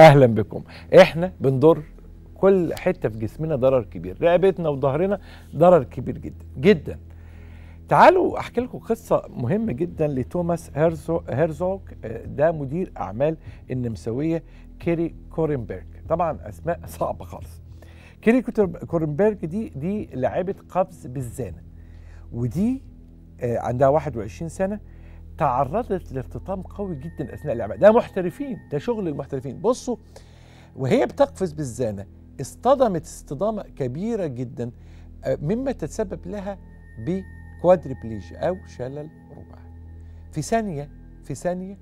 اهلا بكم احنا بنضر كل حته في جسمنا ضرر كبير رقبتنا وظهرنا ضرر كبير جدا جدا تعالوا احكي لكم قصه مهمه جدا لتوماس هيرزوك آه، ده مدير اعمال النمساويه كيري كورنبرج طبعا اسماء صعبه خالص كيري كورنبرج دي دي لعبه قفز بالزانه ودي آه، عندها 21 سنه تعرضت لاختطام قوي جدا اثناء اللعبه ده محترفين ده شغل المحترفين بصوا وهي بتقفز بالزانه اصطدمت اصطدامه كبيره جدا آه، مما تتسبب لها بكوادربليجيا او شلل رباعي في ثانيه في ثانيه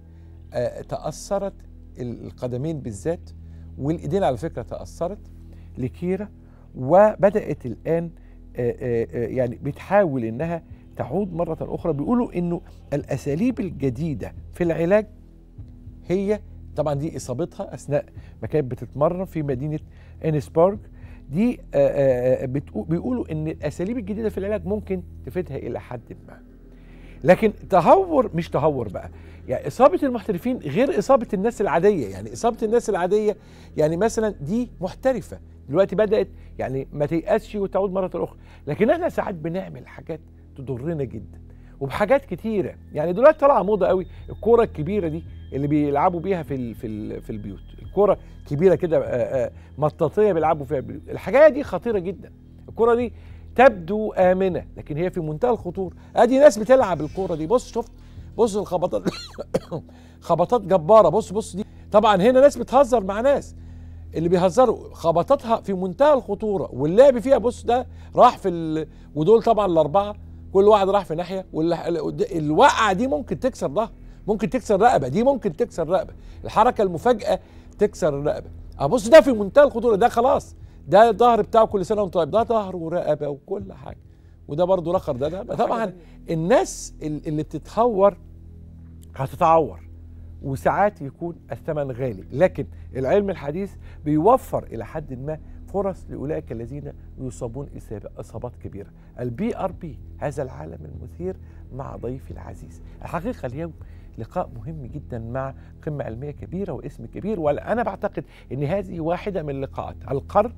آه، تاثرت القدمين بالذات والايدين على فكره تاثرت لكيره وبدات الان آه، يعني بتحاول انها تعود مرة أخرى بيقولوا إنه الأساليب الجديدة في العلاج هي طبعا دي إصابتها أثناء ما كانت بتتمرن في مدينة إنسبورغ دي بيقولوا إن الأساليب الجديدة في العلاج ممكن تفيدها إلى حد ما لكن تهور مش تهور بقى يعني إصابة المحترفين غير إصابة الناس العادية يعني إصابة الناس العادية يعني مثلا دي محترفة دلوقتي بدأت يعني ما تيأسش وتعود مرة أخرى لكن احنا ساعات بنعمل حاجات تضرنا جدا وبحاجات كتيره يعني دلوقتي طالعه موضه قوي الكوره الكبيره دي اللي بيلعبوا بيها في في في البيوت الكوره كبيره كده آه، آه، مطاطيه بيلعبوا فيها البيوت الحاجه دي خطيره جدا الكوره دي تبدو امنه لكن هي في منتهى الخطوره ادي ناس بتلعب الكوره دي بص شفت بص الخبطات خبطات جباره بص بص دي طبعا هنا ناس بتهزر مع ناس اللي بيهزروا خبطاتها في منتهى الخطوره واللعب فيها بص ده راح في ال... ودول طبعا الاربعه كل واحد راح في ناحيه واللي الوقعه دي ممكن تكسر ظهر ممكن تكسر رقبه دي ممكن تكسر رقبه الحركه المفاجاه تكسر الرقبه ابص ده في منتهى الخطوره ده خلاص ده الظهر بتاعه كل سنه وانت طيب ده ظهر ورقبه وكل حاجه وده برضه لخر ده ده طبعا الناس اللي بتتهور هتتعور وساعات يكون الثمن غالي لكن العلم الحديث بيوفر الى حد ما فرص لاولئك الذين يصابون اصابات كبيره. البي ار بي هذا العالم المثير مع ضيفي العزيز. الحقيقه اليوم لقاء مهم جدا مع قمه علميه كبيره واسم كبير وانا بعتقد ان هذه واحده من لقاءات القرن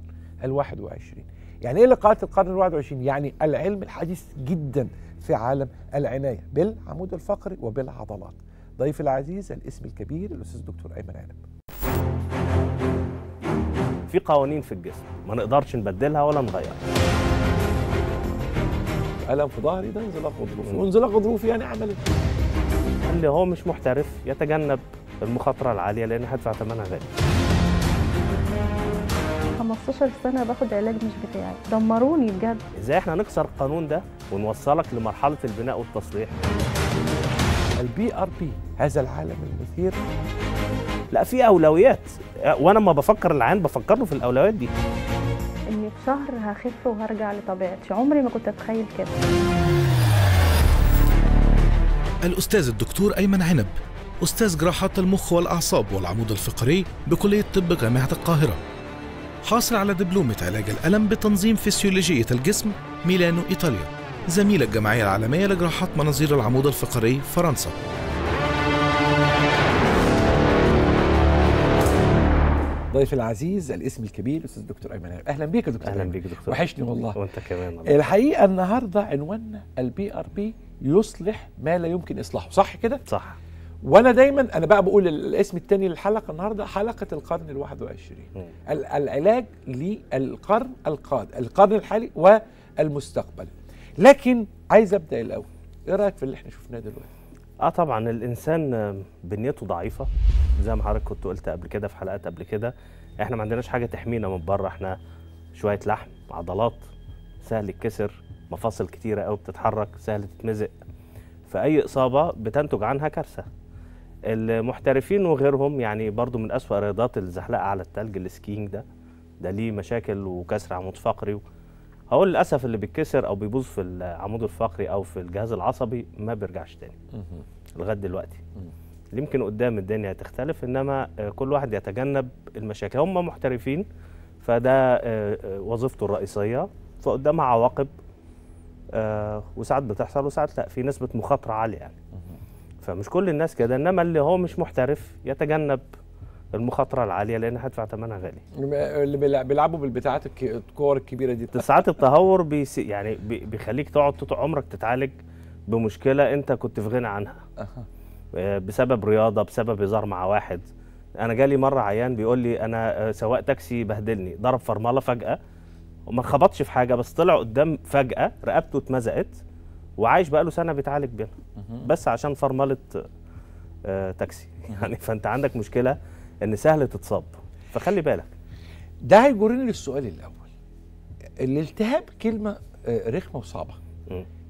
الواحد وعشرين. يعني ايه لقاءات القرن الواحد وعشرين؟ يعني العلم الحديث جدا في عالم العنايه بالعمود الفقري وبالعضلات. ضيفي العزيز الاسم الكبير الاستاذ الدكتور ايمن علم. في قوانين في الجسم ما نقدرش نبدلها ولا نغيرها الم في ظهري ده انزلاق غضروفي وانزلاق غضروفي يعني اعمل اللي هو مش محترف يتجنب المخاطره العاليه لان هدفع ثمنها غالي 15 سنه باخد علاج مش بتاعي دمروني بجد ازاي احنا نكسر القانون ده ونوصلك لمرحله البناء والتصليح البي ار بي هذا العالم المثير لا في اولويات وانا لما بفكر العيان بفكر له في الاولويات دي اني في شهر هخف وهرجع لطبيعتي عمري ما كنت اتخيل كده الاستاذ الدكتور ايمن عنب استاذ جراحات المخ والاعصاب والعمود الفقري بكليه طب جامعه القاهره حاصل على دبلومة علاج الألم بتنظيم فسيولوجية الجسم ميلانو إيطاليا زميل الجمعية العالمية لجراحات مناظير العمود الفقري فرنسا ضيف العزيز الاسم الكبير الاستاذ دكتور ايمن اهلا بيك يا دكتور اهلا بيك دكتور وحشني والله وانت كمان الله. الحقيقه النهارده عنواننا البي ار بي يصلح ما لا يمكن اصلاحه صح كده صح وانا دايما انا بقى بقول الاسم الثاني للحلقه النهارده حلقه القرن ال21 العلاج للقرن القادم القرن الحالي والمستقبل لكن عايز ابدا الاول ايه رايك في اللي احنا شفناه دلوقتي اه طبعا الانسان بنيته ضعيفه زي ما حضرتك كنت قلت قبل كده في حلقات قبل كده احنا ما عندناش حاجه تحمينا من بره احنا شويه لحم عضلات سهل يتكسر مفاصل كتيره قوي بتتحرك سهل تتمزق فاي اصابه بتنتج عنها كارثه المحترفين وغيرهم يعني برضو من اسوا رياضات الزحلقه على التلج السكينج ده ده ليه مشاكل وكسر عمود فقري هو للاسف اللي بيتكسر او بيبوظ في العمود الفقري او في الجهاز العصبي ما بيرجعش تاني لغايه دلوقتي يمكن قدام الدنيا هتختلف انما آه، كل واحد يتجنب المشاكل هم محترفين فده آه، آه، وظيفته الرئيسيه فقدامها عواقب وساعات بتحصل وساعات لا في نسبه مخاطره عاليه يعني فمش كل الناس كده انما اللي هو مش محترف يتجنب المخاطره العاليه لان هدفع ثمنها غالي اللي بيلعبوا بالبتاعات الكور الكبيره دي ساعات التهور بيس يعني بيخليك تقعد طول عمرك تتعالج بمشكله انت كنت في غنى عنها آه، بسبب رياضه بسبب هزار مع واحد انا جالي مره عيان بيقول لي انا آه، سواق تاكسي بهدلني ضرب فرمله فجاه وما خبطش في حاجه بس طلع قدام فجاه رقبته اتمزقت وعايش بقاله سنه بيتعالج بيها بس عشان فرمله آه، تاكسي يعني فانت عندك مشكله ان سهل تتصاب فخلي بالك ده هيجرني للسؤال الاول الالتهاب كلمه آه، رخمه وصعبه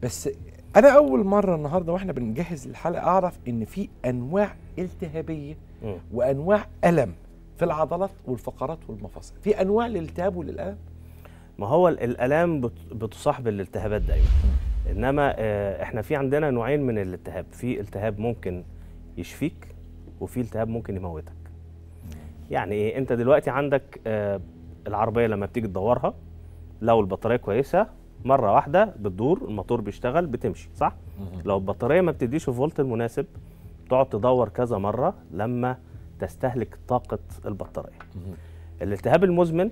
بس انا اول مره النهارده واحنا بنجهز الحلقه اعرف ان في انواع التهابيه وانواع الم في العضلات والفقرات والمفاصل في انواع للالتهاب وللالم ما هو الالام بتصاحب الالتهابات دايما انما آه، احنا في عندنا نوعين من الالتهاب في التهاب ممكن يشفيك وفي التهاب ممكن يموتك يعني ايه انت دلوقتي عندك آه، العربيه لما بتيجي تدورها لو البطاريه كويسه مره واحده بتدور الموتور بيشتغل بتمشي صح لو البطاريه ما بتديش الفولت المناسب تقعد تدور كذا مره لما تستهلك طاقه البطاريه الالتهاب المزمن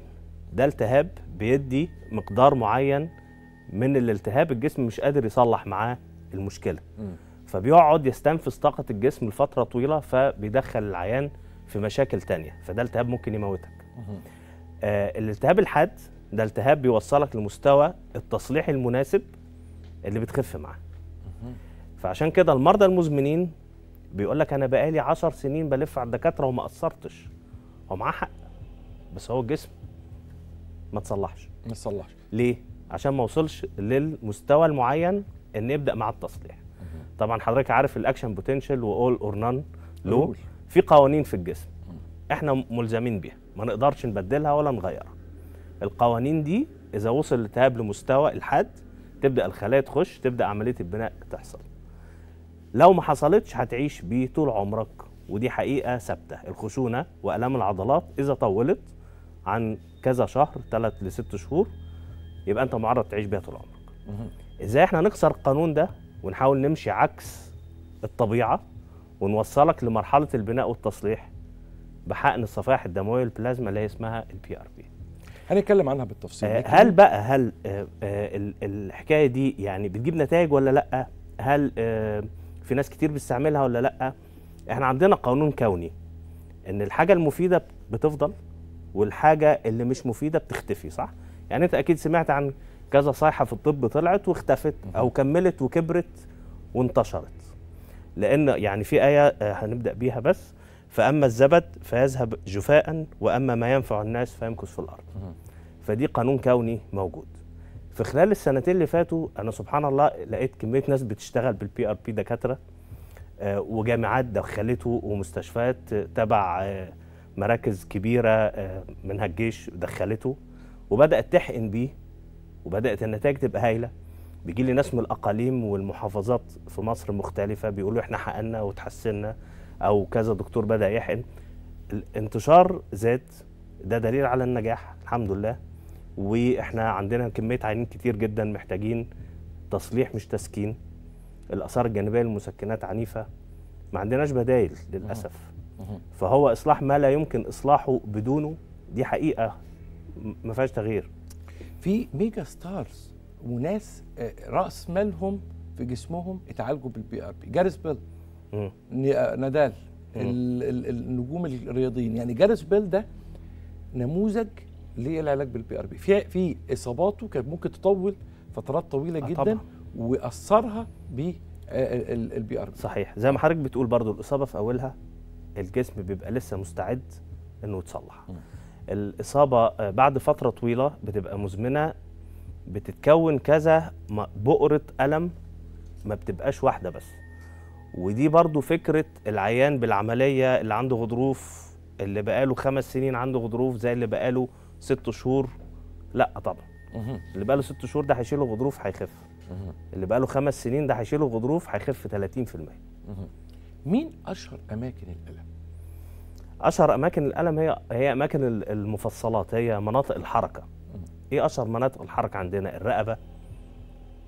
ده التهاب بيدي مقدار معين من الالتهاب الجسم مش قادر يصلح معاه المشكله فبيقعد يستنفذ طاقه الجسم لفتره طويله فبيدخل العيان في مشاكل تانية فده التهاب ممكن يموتك آه الالتهاب الحاد ده التهاب بيوصلك لمستوى التصليح المناسب اللي بتخف معاه فعشان كده المرضى المزمنين بيقول لك انا بقالي 10 سنين بلف على الدكاتره وما قصرتش هو معاه حق بس هو الجسم ما تصلحش ما تصلحش ليه عشان ما وصلش للمستوى المعين ان يبدا مع التصليح طبعا حضرتك عارف الاكشن بوتنشال واول اور نان لو في قوانين في الجسم احنا ملزمين بيها ما نقدرش نبدلها ولا نغيرها القوانين دي اذا وصل الالتهاب لمستوى الحد تبدا الخلايا تخش تبدا عمليه البناء تحصل لو ما حصلتش هتعيش بيه طول عمرك ودي حقيقه ثابته الخشونه والام العضلات اذا طولت عن كذا شهر 3 ل 6 شهور يبقى انت معرض تعيش بيها طول عمرك ازاي احنا نكسر القانون ده ونحاول نمشي عكس الطبيعه ونوصلك لمرحله البناء والتصليح بحقن الصفائح الدمويه البلازما اللي هي اسمها البي ار بي هنتكلم عنها بالتفصيل آه هل بقى هل آه آه الحكايه دي يعني بتجيب نتائج ولا لا هل آه، في ناس كتير بتستعملها ولا لا احنا عندنا قانون كوني ان الحاجه المفيده بتفضل والحاجه اللي مش مفيده بتختفي صح يعني انت اكيد سمعت عن كذا صيحه في الطب طلعت واختفت او كملت وكبرت وانتشرت لأن يعني في آية آه، هنبدأ بيها بس فأما الزبد فيذهب جفاء وأما ما ينفع الناس فيمكث في الأرض فدي قانون كوني موجود في خلال السنتين اللي فاتوا أنا سبحان الله لقيت كمية ناس بتشتغل بالبي آر بي دكاترة آه، وجامعات دخلته ومستشفيات آه، تبع مراكز كبيرة منها الجيش دخلته وبدأت تحقن بيه وبدأت النتائج تبقى هايلة بيجي لي ناس من الاقاليم والمحافظات في مصر مختلفه بيقولوا احنا حقنا وتحسنا او كذا دكتور بدا يحقن الانتشار زاد ده دليل على النجاح الحمد لله واحنا عندنا كميه عيانين كتير جدا محتاجين تصليح مش تسكين الاثار الجانبيه للمسكنات عنيفه ما عندناش بدايل للاسف فهو اصلاح ما لا يمكن اصلاحه بدونه دي حقيقه ما فيهاش تغيير في ميجا ستارز وناس آه، راس مالهم في جسمهم اتعالجوا بالبي ار بي جاريس بيل آه، نادال النجوم الرياضيين يعني جاريس بيل ده نموذج للعلاج بالبي ار بي في في اصاباته كانت ممكن تطول فترات طويله آه، جدا طبعا. واثرها بالبي ار بي صحيح زي ما حضرتك بتقول برضو الاصابه في اولها الجسم بيبقى لسه مستعد انه يتصلح الاصابه بعد فتره طويله بتبقى مزمنه بتتكون كذا بؤرة ألم ما بتبقاش واحدة بس ودي برضو فكرة العيان بالعملية اللي عنده غضروف اللي بقاله خمس سنين عنده غضروف زي اللي بقاله ست شهور لا طبعا اللي بقاله ست شهور ده هيشيله غضروف هيخف اللي بقاله خمس سنين ده هيشيله غضروف هيخف 30% مين اشهر اماكن الالم اشهر اماكن الالم هي هي اماكن المفصلات هي مناطق الحركه ايه اشهر مناطق الحركه عندنا الرقبه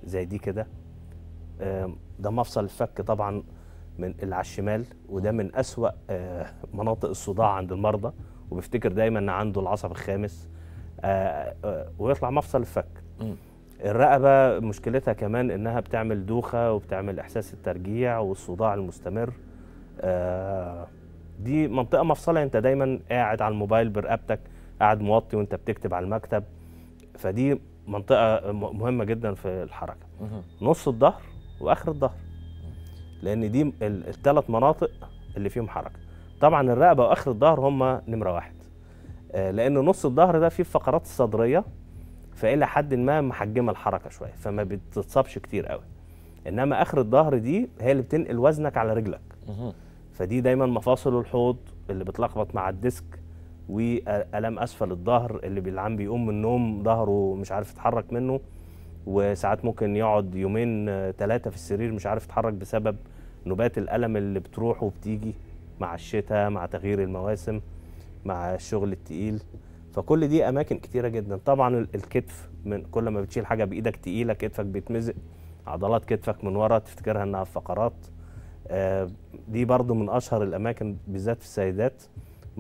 زي دي كده ده مفصل الفك طبعا من اللي على الشمال وده من اسوا آه، مناطق الصداع عند المرضى وبيفتكر دايما ان عنده العصب الخامس آه، آه، ويطلع مفصل الفك الرقبه مشكلتها كمان انها بتعمل دوخه وبتعمل احساس الترجيع والصداع المستمر دي منطقه مفصله انت دايما قاعد على الموبايل برقبتك قاعد موطي وانت بتكتب على المكتب فدي منطقه مهمه جدا في الحركه نص الظهر واخر الظهر لان دي الثلاث مناطق اللي فيهم حركه طبعا الرقبه واخر الظهر هم نمره واحد آه، لان نص الظهر ده فيه الفقرات الصدريه فالى حد ما محجمه الحركه شويه فما بتتصابش كتير قوي انما اخر الظهر دي هي اللي بتنقل وزنك على رجلك فدي دايما مفاصل الحوض اللي بتلخبط مع الديسك والام اسفل الظهر اللي بالعام بيقوم من النوم ظهره مش عارف يتحرك منه وساعات ممكن يقعد يومين ثلاثه آه، في السرير مش عارف يتحرك بسبب نوبات الالم اللي بتروح وبتيجي مع الشتاء مع تغيير المواسم مع الشغل التقيل فكل دي اماكن كتيره جدا طبعا الكتف من كل ما بتشيل حاجه بايدك تقيله كتفك بيتمزق عضلات كتفك من ورا تفتكرها انها فقرات آه، دي برضو من اشهر الاماكن بالذات في السيدات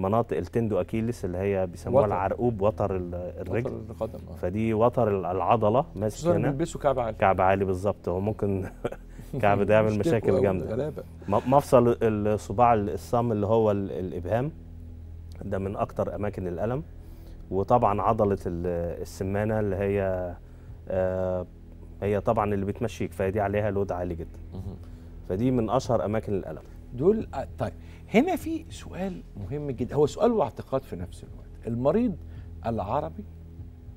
مناطق التندو اكيلس اللي هي بيسموها العرقوب وتر الرجل وتر القدم آه. فدي وتر العضله ماسكه هنا بيلبسوا كعب عالي كعب عالي بالظبط هو ممكن كعب ده يعمل مشاكل جامده مفصل الصباع الصام اللي هو الابهام ده من اكتر اماكن الالم وطبعا عضله السمانه اللي هي آه، هي طبعا اللي بتمشيك فدي عليها لود عالي جدا فدي من اشهر اماكن الالم دول آه، طيب هنا في سؤال مهم جدا هو سؤال واعتقاد في نفس الوقت المريض العربي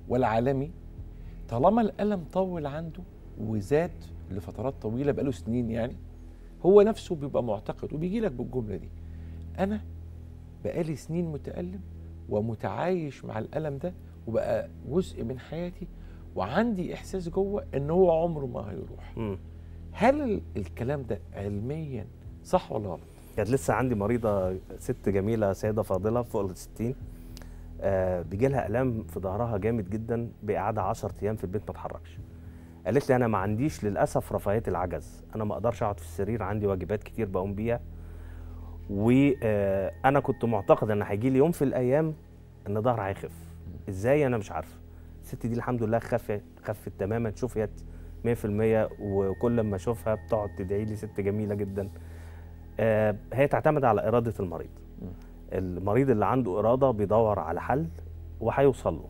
والعالمي طالما الألم طول عنده وزاد لفترات طويلة بقاله سنين يعني هو نفسه بيبقى معتقد وبيجي لك بالجملة دي أنا بقالي سنين متألم ومتعايش مع الألم ده وبقى جزء من حياتي وعندي إحساس جوه إن هو عمره ما هيروح م. هل الكلام ده علميا صح ولا غلط؟ كانت لسه عندي مريضه ست جميله سيده فاضله فوق ال 60 آه بيجي لها الام في ظهرها جامد جدا باعاده 10 ايام في البيت ما اتحركش قالت لي انا ما عنديش للاسف رفاهيه العجز انا ما اقدرش اقعد في السرير عندي واجبات كتير بقوم بيها وانا آه، كنت معتقد ان هيجي لي يوم في الايام ان ظهرها هيخف ازاي انا مش عارفه الست دي الحمد لله خفت خفت تماما شفيت 100% وكل ما اشوفها بتقعد تدعي لي ست جميله جدا آه، هي تعتمد على إرادة المريض المريض اللي عنده إرادة بيدور على حل وهيوصل له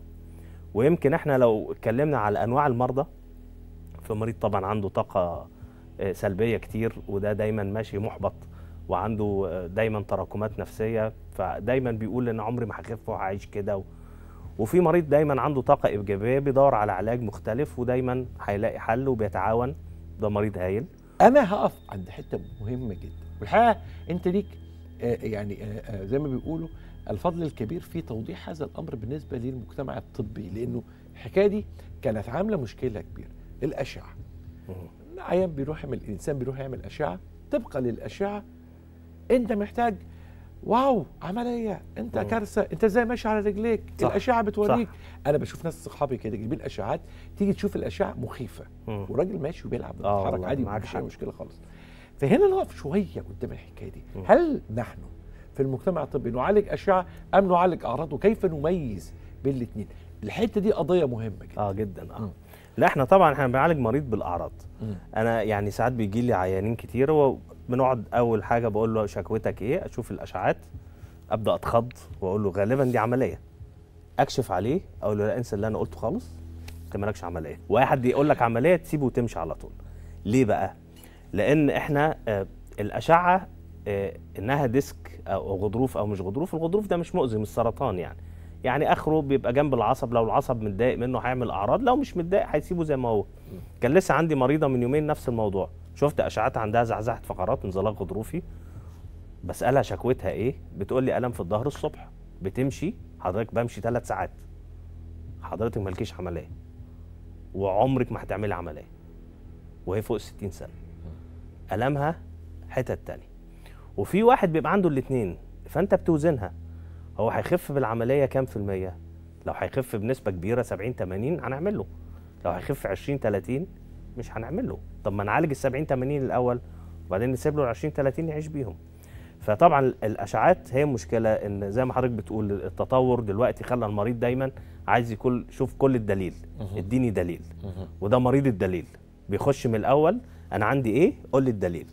ويمكن احنا لو اتكلمنا على أنواع المرضى فمريض طبعا عنده طاقة آه، سلبية كتير وده دايما ماشي محبط وعنده آه، دايما تراكمات نفسية فدايما بيقول ان عمري ما هخف وهعيش كده وفي مريض دايما عنده طاقة إيجابية بيدور على علاج مختلف ودايما هيلاقي حل وبيتعاون ده مريض هايل أنا هقف عند حتة مهمة جدا والحقيقه انت ليك آه، آه، يعني آه، زي ما بيقولوا الفضل الكبير في توضيح هذا الامر بالنسبه للمجتمع الطبي لانه الحكايه دي كانت عامله مشكله كبيره الاشعه عيان بيروح يعمل الانسان بيروح يعمل اشعه طبقا للاشعه انت محتاج واو عمليه انت كارثه انت ازاي ماشي على رجليك صح. الاشعه بتوريك صح. انا بشوف ناس صحابي كده جايبين اشعات تيجي تشوف الاشعه مخيفه والراجل ماشي وبيلعب بيتحرك عادي ما اي مشكله خالص فهنا نقف شويه قدام الحكايه دي هل نحن في المجتمع الطبي نعالج اشعه ام نعالج اعراض وكيف نميز بين الاثنين الحته دي قضيه مهمه جدا اه جدا اه لا احنا طبعا احنا بنعالج مريض بالاعراض م. انا يعني ساعات بيجي لي عيانين كتير وبنقعد اول حاجه بقول له شكوتك ايه اشوف الاشعات ابدا اتخض واقول له غالبا دي عمليه اكشف عليه اقول له لا انسى اللي انا قلته خالص انت مالكش عمليه واي حد يقول لك عمليه تسيبه وتمشي على طول ليه بقى لان احنا آه، الاشعه آه، انها ديسك او غضروف او مش غضروف الغضروف ده مش مؤذي مش سرطان يعني يعني اخره بيبقى جنب العصب لو العصب متضايق منه هيعمل اعراض لو مش متضايق هيسيبه زي ما هو كان لسه عندي مريضه من يومين نفس الموضوع شفت اشعات عندها زعزعه فقرات انزلاق غضروفي بسالها شكوتها ايه بتقول لي الم في الظهر الصبح بتمشي حضرتك بمشي ثلاث ساعات حضرتك مالكيش عمليه وعمرك ما هتعملي عمليه وهي فوق 60 سنه قلمها حتت تانية وفي واحد بيبقى عنده الاتنين فانت بتوزنها هو هيخف بالعمليه كام في الميه لو هيخف بنسبه كبيره 70 80 هنعمل له لو هيخف 20 30 مش هنعمل له طب ما نعالج ال 70 80 الاول وبعدين نسيب له ال 20 30 يعيش بيهم فطبعا الاشعاعات هي مشكله ان زي ما حضرتك بتقول التطور دلوقتي خلى المريض دايما عايز يكون شوف كل الدليل اديني دليل وده مريض الدليل بيخش من الاول انا عندي ايه قول لي الدليل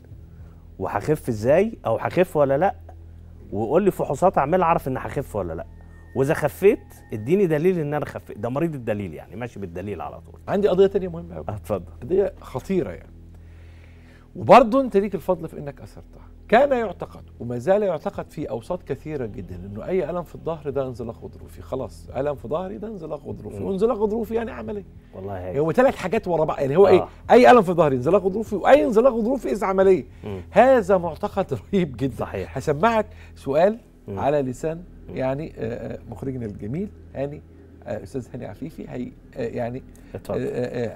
وهخف ازاي او هخف ولا لا وقول لي فحوصات اعملها اعرف ان هخف ولا لا واذا خفيت اديني دليل ان انا خفيت ده مريض الدليل يعني ماشي بالدليل على طول عندي قضيه تانية مهمه قوي اتفضل قضيه خطيره يعني وبرضه انت ليك الفضل في انك اثرتها كان يعتقد وما زال يعتقد في اوساط كثيره جدا انه اي الم في الظهر ده انزلاق غضروفي خلاص الم في ظهري ده انزلاق غضروفي وانزلاق غضروفي يعني عمليه والله هيك. هو ثلاث حاجات ورا بعض يعني هو إيه؟ آه. ايه اي الم في ظهري انزلاق غضروفي واي انزلاق غضروفي اذا عمليه هذا معتقد رهيب جدا صحيح هسمعك سؤال مم. على لسان يعني آه، آه، مخرجنا الجميل هاني آه، استاذ هاني عفيفي هي يعني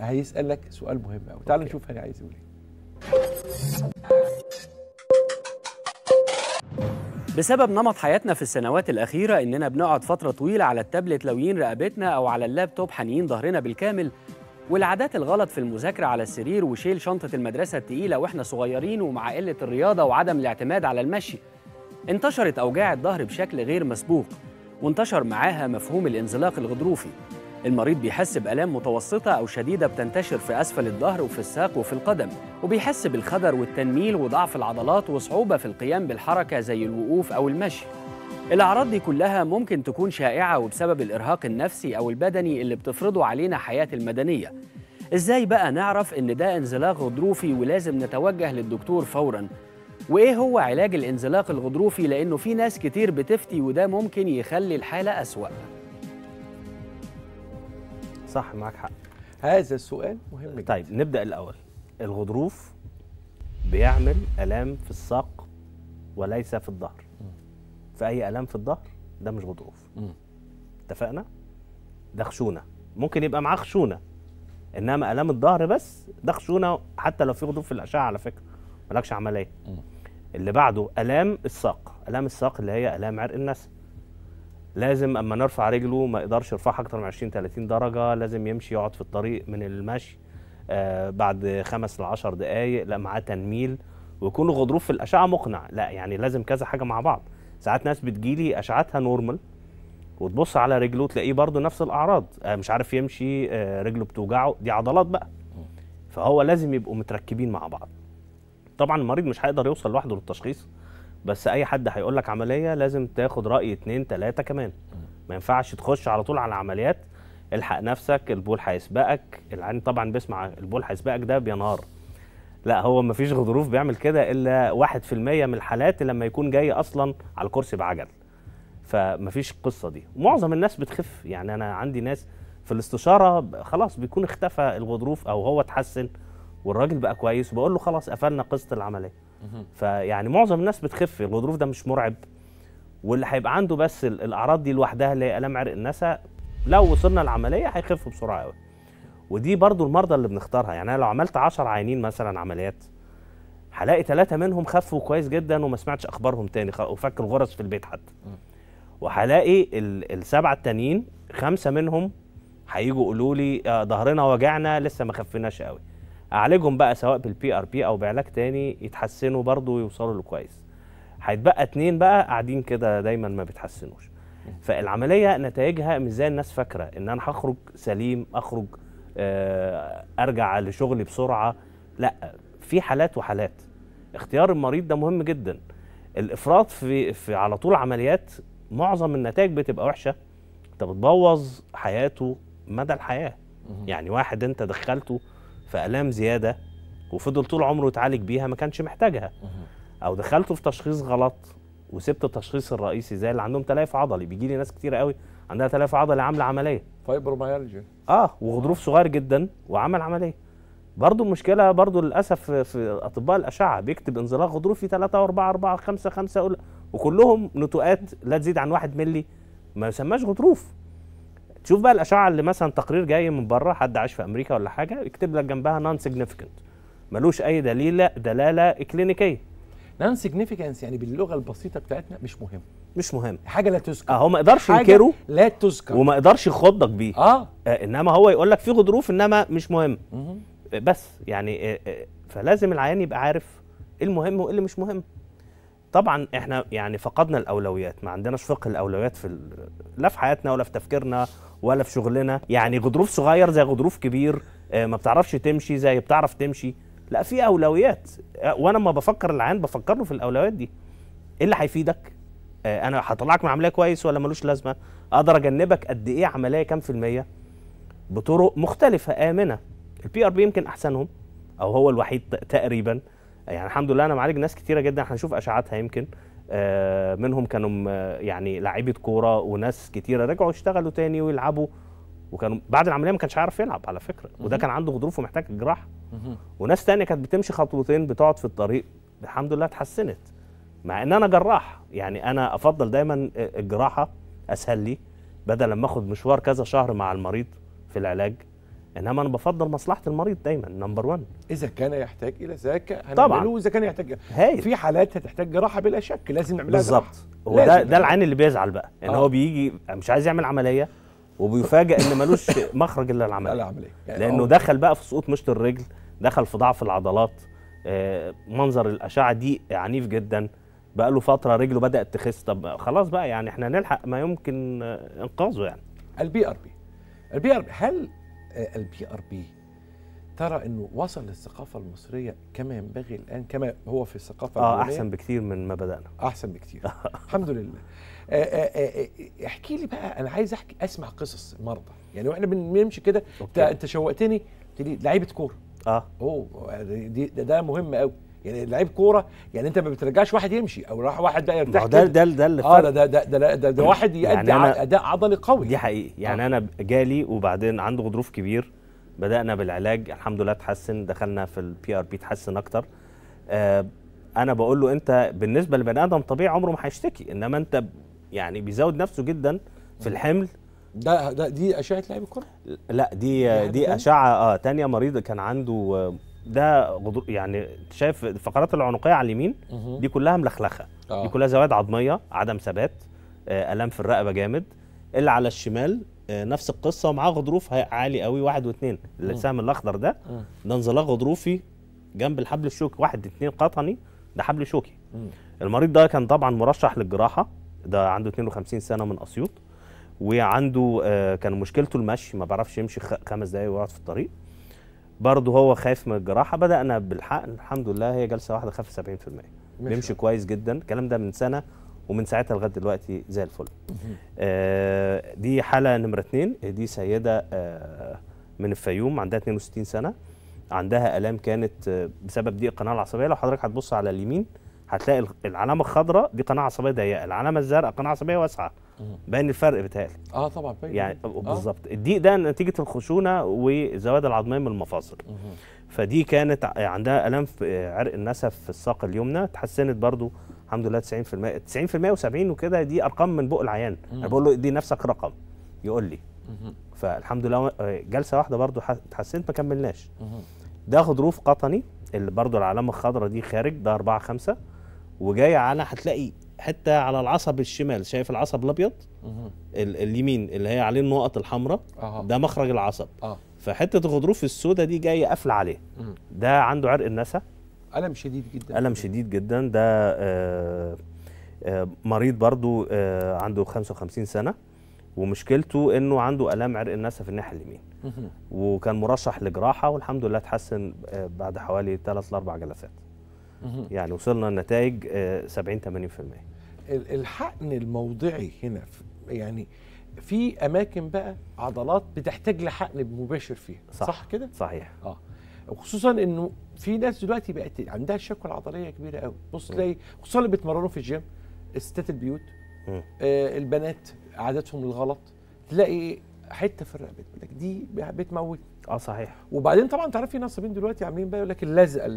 هيسالك سؤال مهم قوي تعال نشوف هاني عايز يقول ايه بسبب نمط حياتنا في السنوات الأخيرة إننا بنقعد فترة طويلة على التابلت لويين رقبتنا أو على اللابتوب حنيين ظهرنا بالكامل والعادات الغلط في المذاكرة على السرير وشيل شنطة المدرسة التقيلة وإحنا صغيرين ومع قلة الرياضة وعدم الاعتماد على المشي انتشرت أوجاع الظهر بشكل غير مسبوق وانتشر معاها مفهوم الانزلاق الغضروفي المريض بيحس بآلام متوسطة أو شديدة بتنتشر في أسفل الظهر وفي الساق وفي القدم وبيحس بالخدر والتنميل وضعف العضلات وصعوبة في القيام بالحركة زي الوقوف أو المشي الأعراض دي كلها ممكن تكون شائعة وبسبب الإرهاق النفسي أو البدني اللي بتفرضه علينا حياة المدنية إزاي بقى نعرف إن ده انزلاق غضروفي ولازم نتوجه للدكتور فوراً وإيه هو علاج الانزلاق الغضروفي لأنه في ناس كتير بتفتي وده ممكن يخلي الحالة أسوأ صح معاك حق هذا السؤال مهم جدا طيب نبدا الاول الغضروف بيعمل الام في الساق وليس في الظهر فاي الام في الظهر ده مش غضروف اتفقنا ده خشونه ممكن يبقى معاه خشونه انما الام الظهر بس ده خشونه حتى لو في غضروف في الاشعه على فكره مالكش عمليه اللي بعده الام الساق الام الساق اللي هي الام عرق النسل لازم اما نرفع رجله ما يقدرش يرفعها اكتر من 20 30 درجه لازم يمشي يقعد في الطريق من المشي آه بعد خمس ل 10 دقائق لا معاه تنميل ويكون الغضروف في الاشعه مقنع لا يعني لازم كذا حاجه مع بعض ساعات ناس بتجيلي اشعتها نورمال وتبص على رجله تلاقيه برضه نفس الاعراض آه مش عارف يمشي آه رجله بتوجعه دي عضلات بقى فهو لازم يبقوا متركبين مع بعض طبعا المريض مش هيقدر يوصل لوحده للتشخيص بس اي حد هيقول لك عمليه لازم تاخد راي اتنين تلاته كمان ما ينفعش تخش على طول على عمليات الحق نفسك البول هيسبقك العين طبعا بيسمع البول هيسبقك ده بينهار لا هو ما فيش غضروف بيعمل كده الا 1% من الحالات لما يكون جاي اصلا على الكرسي بعجل فما فيش القصه دي معظم الناس بتخف يعني انا عندي ناس في الاستشاره خلاص بيكون اختفى الغضروف او هو اتحسن والراجل بقى كويس وبقول له خلاص قفلنا قصه العمليه فيعني معظم الناس بتخف الغضروف ده مش مرعب واللي هيبقى عنده بس الاعراض دي لوحدها اللي هي الام عرق النسا لو وصلنا العمليه هيخف بسرعه قوي ودي برضو المرضى اللي بنختارها يعني انا لو عملت 10 عيانين مثلا عمليات هلاقي ثلاثة منهم خفوا كويس جدا وما سمعتش اخبارهم تاني وفك الغرز في البيت حتى وهلاقي السبعه التانيين خمسه منهم هيجوا يقولوا لي آه، ظهرنا وجعنا لسه ما خفيناش قوي اعالجهم بقى سواء بالبي ار بي او بعلاج تاني يتحسنوا برضه ويوصلوا لكويس هيتبقى اتنين بقى قاعدين كده دايما ما بيتحسنوش فالعمليه نتائجها مش زي الناس فاكره ان انا هخرج سليم اخرج آه، ارجع لشغلي بسرعه لا في حالات وحالات اختيار المريض ده مهم جدا الافراط في, في على طول عمليات معظم النتائج بتبقى وحشه انت بتبوظ حياته مدى الحياه يعني واحد انت دخلته فالام زياده وفضل طول عمره يتعالج بيها ما كانش محتاجها او دخلته في تشخيص غلط وسبت التشخيص الرئيسي زي اللي عندهم تلاف عضلي بيجي لي ناس كتير قوي عندها تلاف عضلي عامله عمليه فايبروميالجيا اه وغضروف صغير جدا وعمل عمليه برضه المشكله برضه للاسف في اطباء الاشعه بيكتب انزلاق غضروفي 3 و4 4 5 5 وكلهم نتوءات لا تزيد عن 1 مللي ما يسماش غضروف تشوف بقى الاشعه اللي مثلا تقرير جاي من بره حد عايش في امريكا ولا حاجه يكتب لك جنبها نون سيجنيفيكانت ملوش اي دليل دلاله كلينيكيه نون سيجنيفيكانس يعني باللغه البسيطه بتاعتنا مش مهم مش مهم حاجه لا تذكر اهو آه، ما يقدرش ينكره لا تذكر وما يقدرش يخضك بيه آه. اه انما هو يقول لك في غضروف انما مش مهم مه. بس يعني اه اه فلازم العيان يبقى عارف ايه المهم وايه اللي مش مهم طبعا احنا يعني فقدنا الاولويات ما عندناش فقه الاولويات في لا في حياتنا ولا في تفكيرنا ولا في شغلنا يعني غضروف صغير زي غضروف كبير آه، ما بتعرفش تمشي زي بتعرف تمشي لا في اولويات آه، وانا لما بفكر العيان بفكر له في الاولويات دي ايه اللي هيفيدك آه، انا هطلعك من عمليه كويس ولا ملوش لازمه اقدر اجنبك قد ايه عمليه كام في الميه بطرق مختلفه امنه البي ار بي يمكن احسنهم او هو الوحيد تقريبا يعني الحمد لله انا معالج ناس كتيره جدا هنشوف اشاعاتها يمكن آه، منهم كانوا يعني لعيبه كوره وناس كتيره رجعوا يشتغلوا تاني ويلعبوا وكانوا بعد العمليه ما كانش عارف يلعب على فكره وده كان عنده غضروف ومحتاج جراحه وناس تانية كانت بتمشي خطوتين بتقعد في الطريق الحمد لله اتحسنت مع ان انا جراح يعني انا افضل دايما آه، الجراحه اسهل لي بدل ما اخد مشوار كذا شهر مع المريض في العلاج انما انا بفضل مصلحه المريض دايما نمبر 1 اذا كان يحتاج الى ذاك طبعا واذا كان يحتاج هاي. في حالات هتحتاج جراحه بلا شك لازم نعملها بالظبط هو ده ده العين اللي بيزعل بقى ان آه. هو بيجي مش عايز يعمل عمليه وبيفاجئ ان ملوش مخرج الا العمليه العمليه يعني لانه أوه. دخل بقى في سقوط مشط الرجل دخل في ضعف العضلات آه، منظر الاشعه دي عنيف جدا بقى له فتره رجله بدات تخس طب خلاص بقى يعني احنا نلحق ما يمكن آه، انقاذه يعني البي ار بي البي ار بي هل البي ار بي ترى انه وصل للثقافه المصريه كما ينبغي الان كما هو في الثقافه اه احسن بكثير من ما بدانا احسن بكثير الحمد لله آه، آه، آه، احكي لي بقى انا عايز احكي اسمع قصص مرضى يعني واحنا بنمشي كده انت شوقتني لعيبه كوره اه اوه دي ده, ده مهم قوي يعني لعيب كوره يعني انت ما بترجعش واحد يمشي او راح واحد بقى يرتاح ده ده ده اللي اه ده ده ده, ده, ده, ده يعني واحد يؤدي يعني اداء عضلي قوي دي حقيقي يعني آه. انا جالي وبعدين عنده غضروف كبير بدانا بالعلاج الحمد لله اتحسن دخلنا في البي ار بي اتحسن اكتر آه انا بقول له انت بالنسبه لبني ادم طبيعي عمره ما هيشتكي انما انت يعني بيزود نفسه جدا في آه. الحمل ده ده دي اشعه لعيب الكره لا دي دي اشعه اه تانية مريض كان عنده آه، ده غضو يعني شايف الفقرات العنقيه على اليمين دي كلها ملخلخه آه. دي كلها زوائد عظميه عدم ثبات آه، الام في الرقبه جامد اللي على الشمال آه، نفس القصه ومعاه غضروف عالي قوي واحد واثنين السهم الاخضر ده ده انزلاق غضروفي جنب الحبل الشوكي واحد اثنين قطني ده حبل شوكي المريض ده كان طبعا مرشح للجراحه ده عنده 52 سنه من اسيوط وعنده آه، كان مشكلته المشي ما بيعرفش يمشي خمس دقايق ويقعد في الطريق برضه هو خايف من الجراحه بدانا بالحقن الحمد لله هي جلسه واحده خف 70% بيمشي كويس جدا الكلام ده من سنه ومن ساعتها لغايه دلوقتي زي الفل آه دي حاله نمره اتنين دي سيده آه من الفيوم عندها 62 سنه عندها الام كانت آه، بسبب ضيق القناه العصبيه لو حضرتك هتبص على اليمين هتلاقي العلامه الخضراء دي قناه عصبيه ضيقه العلامه الزرقاء قناه عصبيه واسعه باين الفرق بتاعي اه طبعا باين يعني آه. بالظبط آه. الضيق ده نتيجه الخشونه والزواد العظميه من المفاصل فدي كانت عندها الام في عرق النسف في الساق اليمنى تحسنت برضو الحمد لله 90% 90% و70 وكده دي ارقام من بق العيان انا بقول له ادي نفسك رقم يقول لي فالحمد لله آه، جلسه واحده برضو تحسنت ما كملناش ده غضروف قطني اللي برضو العلامه الخضراء دي خارج ده 4 5 وجاي على هتلاقي حته على العصب الشمال شايف العصب الابيض اليمين اللي هي عليه النقط الحمراء ده مخرج العصب أه. فحته الغضروف السوداء دي جايه قافله عليه مه. ده عنده عرق النسا الم شديد جدا الم شديد جدا ده آه آه مريض برضو آه عنده 55 سنه ومشكلته انه عنده الام عرق النسا في الناحيه اليمين وكان مرشح لجراحه والحمد لله اتحسن آه، بعد حوالي 3 ل 4 جلسات يعني وصلنا لنتائج 70 آه، 80% الحقن الموضعي هنا يعني في اماكن بقى عضلات بتحتاج لحقن مباشر فيها صح, صح كده صحيح اه وخصوصا انه في ناس دلوقتي بقت عندها شكوى عضليه كبيره قوي بص تلاقي خصوصا اللي بيتمرنوا في الجيم ستات البيوت آه البنات عاداتهم الغلط تلاقي حته في الرقبه دي بتموتني اه صحيح وبعدين طبعا انت عارف في نصابين دلوقتي عاملين بقى يقول لك اللزقه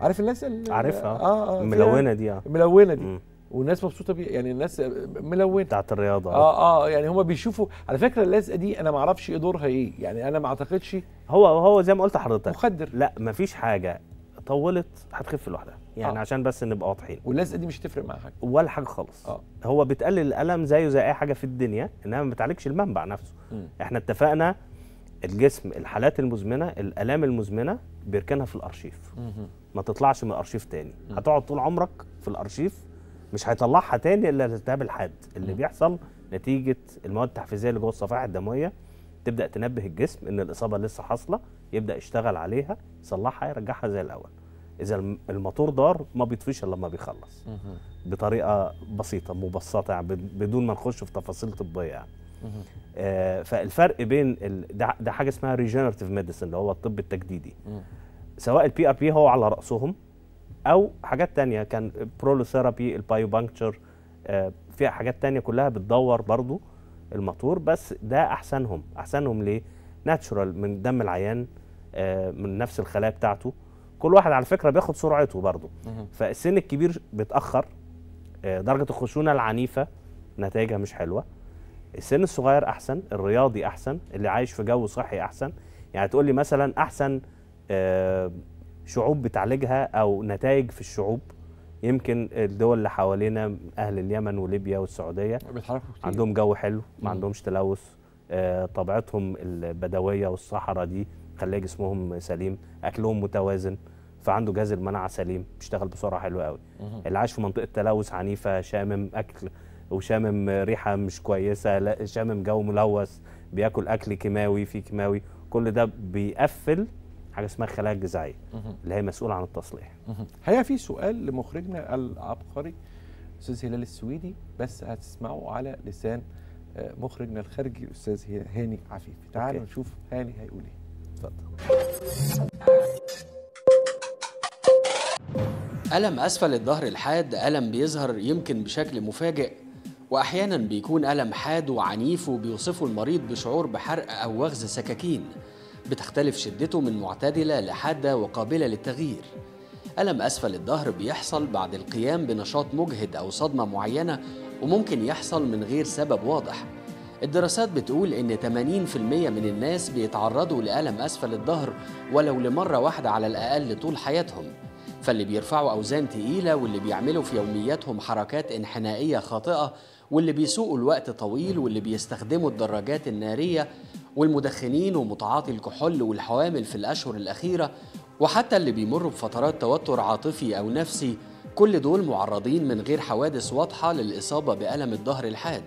عارف اللزقه عارفها اه اه الملونه دي اه الملونه دي والناس مبسوطه بيها يعني الناس ملونه بتاعت الرياضه اه اه يعني هم بيشوفوا على فكره اللزقه دي انا ما اعرفش ايه دورها ايه يعني انا ما اعتقدش هو هو زي ما قلت لحضرتك مخدر لا مفيش حاجه طولت هتخف لوحدها يعني آه. عشان بس نبقى واضحين واللزقه دي مش هتفرق مع حاجه ولا حاجه خالص آه. هو بتقلل الالم زيه زي اي حاجه في الدنيا انما ما بتعالجش المنبع نفسه م. احنا اتفقنا الجسم الحالات المزمنه الالام المزمنه بيركنها في الارشيف ما تطلعش من الارشيف تاني هتقعد طول عمرك في الارشيف مش هيطلعها تاني الا الالتهاب الحاد اللي بيحصل نتيجه المواد التحفيزيه اللي جوه الصفائح الدمويه تبدا تنبه الجسم ان الاصابه لسه حاصله يبدا يشتغل عليها يصلحها يرجعها زي الاول اذا الموتور دار ما بيطفيش الا لما بيخلص بطريقه بسيطه مبسطه يعني بدون ما نخش في تفاصيل طبيه يعني آه، فالفرق بين ده, ده حاجه اسمها ريجنريتيف ميديسن اللي هو الطب التجديدي سواء البي ار بي هو على راسهم او حاجات تانية كان برولوثيرابي آه فيها حاجات تانية كلها بتدور برضو المطور بس ده احسنهم احسنهم ليه ناتشورال من دم العيان آه، من نفس الخلايا بتاعته كل واحد على فكره بياخد سرعته برضه فالسن الكبير بيتاخر آه، درجه الخشونه العنيفه نتائجها مش حلوه السن الصغير احسن الرياضي احسن اللي عايش في جو صحي احسن يعني تقول لي مثلا احسن آه، شعوب بتعالجها او نتائج في الشعوب يمكن الدول اللي حوالينا اهل اليمن وليبيا والسعوديه كتير. عندهم جو حلو ما عندهمش تلوث آه، طبيعتهم البدويه والصحراء دي خليه جسمهم سليم اكلهم متوازن فعنده جهاز المناعه سليم بيشتغل بسرعه حلوه قوي اللي عايش في منطقه تلوث عنيفه شامم اكل وشامم ريحه مش كويسه لا شامم جو ملوث بياكل اكل كيماوي فيه كيماوي كل ده بيقفل حاجه اسمها الخلايا الجذعيه اللي هي مسؤوله عن التصليح هيا في سؤال لمخرجنا العبقري استاذ هلال السويدي بس هتسمعه على لسان آه، مخرجنا الخارجي الاستاذ هاني عفيفي تعالوا نشوف هاني هيقول ايه اتفضل ألم أسفل الظهر الحاد ألم بيظهر يمكن بشكل مفاجئ وأحيانا بيكون ألم حاد وعنيف وبيوصفه المريض بشعور بحرق أو وغز سكاكين بتختلف شدته من معتدلة لحادة وقابلة للتغيير ألم أسفل الظهر بيحصل بعد القيام بنشاط مجهد أو صدمة معينة وممكن يحصل من غير سبب واضح الدراسات بتقول إن 80% من الناس بيتعرضوا لألم أسفل الظهر ولو لمرة واحدة على الأقل طول حياتهم فاللي بيرفعوا أوزان تقيلة واللي بيعملوا في يومياتهم حركات انحنائية خاطئة واللي بيسوقوا الوقت طويل واللي بيستخدموا الدراجات النارية والمدخنين ومتعاطي الكحول والحوامل في الأشهر الأخيرة وحتى اللي بيمروا بفترات توتر عاطفي أو نفسي كل دول معرضين من غير حوادث واضحة للإصابة بألم الظهر الحاد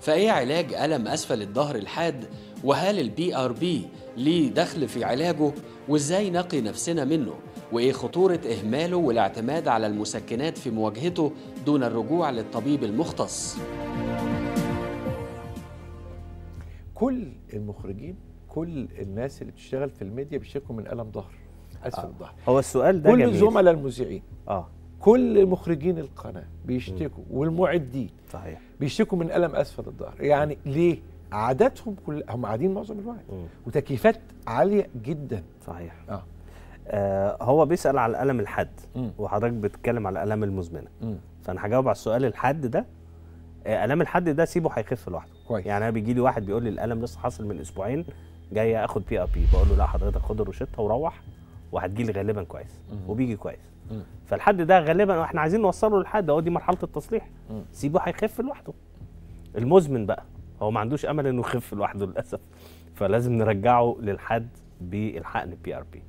فإيه علاج ألم أسفل الظهر الحاد وهل البي ار بي ليه دخل في علاجه وإزاي نقي نفسنا منه وإيه خطورة إهماله والاعتماد على المسكنات في مواجهته دون الرجوع للطبيب المختص كل المخرجين كل الناس اللي بتشتغل في الميديا بيشتكوا من ألم ظهر أسفل آه. الظهر هو السؤال ده كل جميل. زملاء المذيعين آه. كل مخرجين القناة بيشتكوا والمعدين صحيح بيشتكوا من ألم أسفل الظهر يعني ليه؟ عاداتهم كل هم قاعدين معظم الوقت وتكييفات عاليه جدا صحيح اه آه هو بيسال على الالم الحاد وحضرتك بتتكلم على الالام المزمنه فانا هجاوب على السؤال الحاد ده آه الام الحاد ده سيبه هيخف لوحده كويس يعني انا بيجي لي واحد بيقول لي الالم لسه حاصل من اسبوعين جاي اخد بي ار بي بقول له لا حضرتك خد الروشته وروح وهتجي لي غالبا كويس مم. وبيجي كويس مم. فالحد ده غالبا احنا عايزين نوصله للحد هو دي مرحله التصليح مم. سيبه هيخف لوحده المزمن بقى هو ما عندوش امل انه يخف لوحده للاسف فلازم نرجعه للحد بالحقن بي ار بي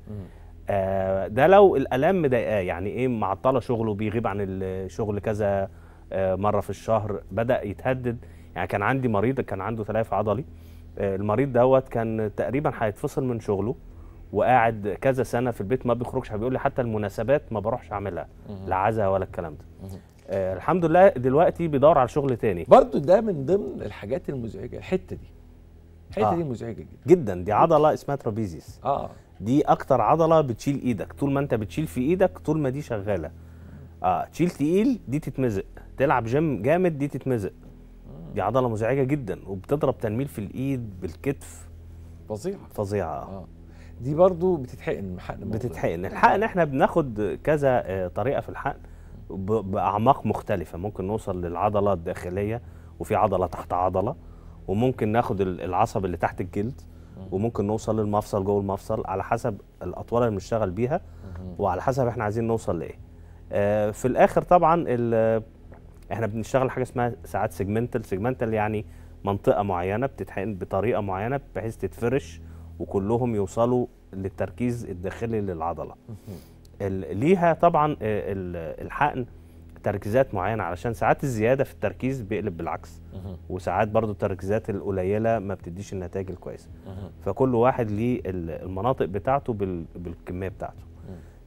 آه، ده لو الالام مضايقاه يعني ايه معطله شغله بيغيب عن الشغل كذا آه، مره في الشهر بدا يتهدد يعني كان عندي مريض كان عنده تلاف عضلي آه، المريض دوت كان تقريبا هيتفصل من شغله وقاعد كذا سنه في البيت ما بيخرجش بيقول لي حتى المناسبات ما بروحش اعملها لا عزا ولا الكلام ده آه الحمد لله دلوقتي بيدور على شغل تاني برضو ده من ضمن الحاجات المزعجه الحته دي الحته آه. دي مزعجه جدا جدا دي عضله اسمها ترابيزيس اه دي اكتر عضله بتشيل ايدك طول ما انت بتشيل في ايدك طول ما دي شغاله اه تشيل تقيل دي تتمزق تلعب جيم جامد دي تتمزق دي عضله مزعجه جدا وبتضرب تنميل في الايد بالكتف فظيعه فظيعه آه. دي برضو بتتحقن حقن بتتحقن الحقن احنا بناخد كذا آه، طريقه في الحقن باعماق مختلفه ممكن نوصل للعضله الداخليه وفي عضله تحت عضله وممكن ناخد العصب اللي تحت الجلد وممكن نوصل للمفصل جوه المفصل على حسب الاطوال اللي بنشتغل بيها وعلى حسب احنا عايزين نوصل لايه آه، في الاخر طبعا احنا بنشتغل حاجه اسمها ساعات سيجمنتال سيجمنتال يعني منطقه معينه بتتحقن بطريقه معينه بحيث تتفرش وكلهم يوصلوا للتركيز الداخلي للعضله ليها طبعا الحقن تركيزات معينه علشان ساعات الزياده في التركيز بيقلب بالعكس وساعات برضو التركيزات القليله ما بتديش النتائج الكويسه فكل واحد ليه المناطق بتاعته بالكميه بتاعته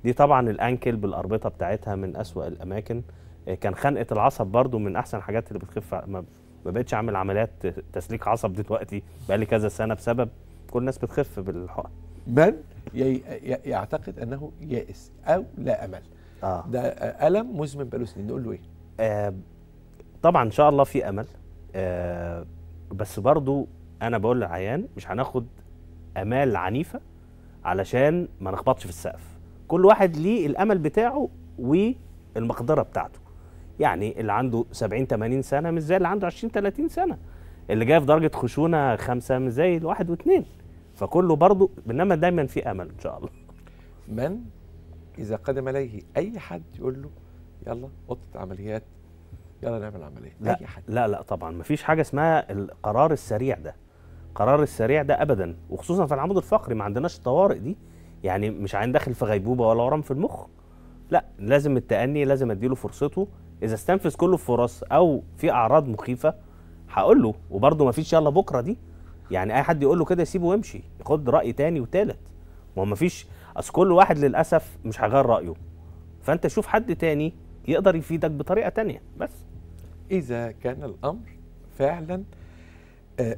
دي طبعا الانكل بالاربطه بتاعتها من اسوا الاماكن آه، كان خنقه العصب برضو من احسن الحاجات اللي بتخف ما بقتش اعمل عمليات تسليك عصب دلوقتي بقالي كذا سنه بسبب كل الناس بتخف بالحقن من يعتقد انه يائس او لا امل آه. ده الم مزمن بقاله سنين نقول له ايه آه طبعا ان شاء الله في امل آه بس برضو انا بقول للعيان مش هناخد امال عنيفه علشان ما نخبطش في السقف كل واحد ليه الامل بتاعه والمقدره بتاعته يعني اللي عنده 70 80 سنه مش زي اللي عنده 20 30 سنه اللي جاي في درجه خشونه خمسه مش زي الواحد واثنين فكله برضه انما دايما في امل ان شاء الله من إذا قدم إليه أي حد يقول له يلا أوضة عمليات يلا نعمل عملية لا أي حد لا لا طبعا مفيش حاجة اسمها القرار السريع ده القرار السريع ده أبدا وخصوصا في العمود الفقري ما عندناش الطوارئ دي يعني مش عين داخل في غيبوبة ولا ورم في المخ لا لازم التأني لازم أديله فرصته إذا استنفذ كل الفرص أو في أعراض مخيفة هقول له وبرضه مفيش يلا بكرة دي يعني أي حد يقول له كده سيبه وامشي خد رأي تاني وتالت ما مفيش اصل كل واحد للاسف مش هيغير رايه فانت شوف حد تاني يقدر يفيدك بطريقه تانية بس اذا كان الامر فعلا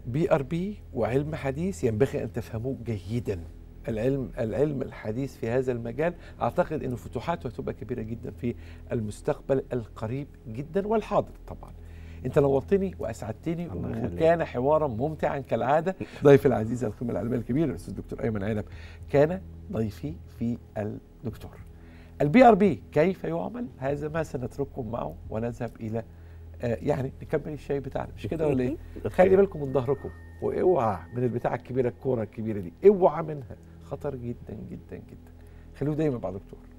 بي ار بي وعلم حديث ينبغي ان تفهموه جيدا العلم العلم الحديث في هذا المجال اعتقد انه فتوحاته هتبقى كبيره جدا في المستقبل القريب جدا والحاضر طبعا انت نورتني واسعدتني وكان حوارا ممتعا كالعاده ضيفي العزيز القمه العالميه الكبير الاستاذ الدكتور ايمن عنب كان ضيفي في الدكتور البي ار بي كيف يعمل هذا ما سنترككم معه ونذهب الى آه يعني نكمل الشاي بتاعنا مش كده ولا ايه خلي بالكم من ظهركم واوعى من البتاعه الكبيره الكوره الكبيره دي اوعى منها خطر جدا جدا جدا خلوه دايما مع دكتور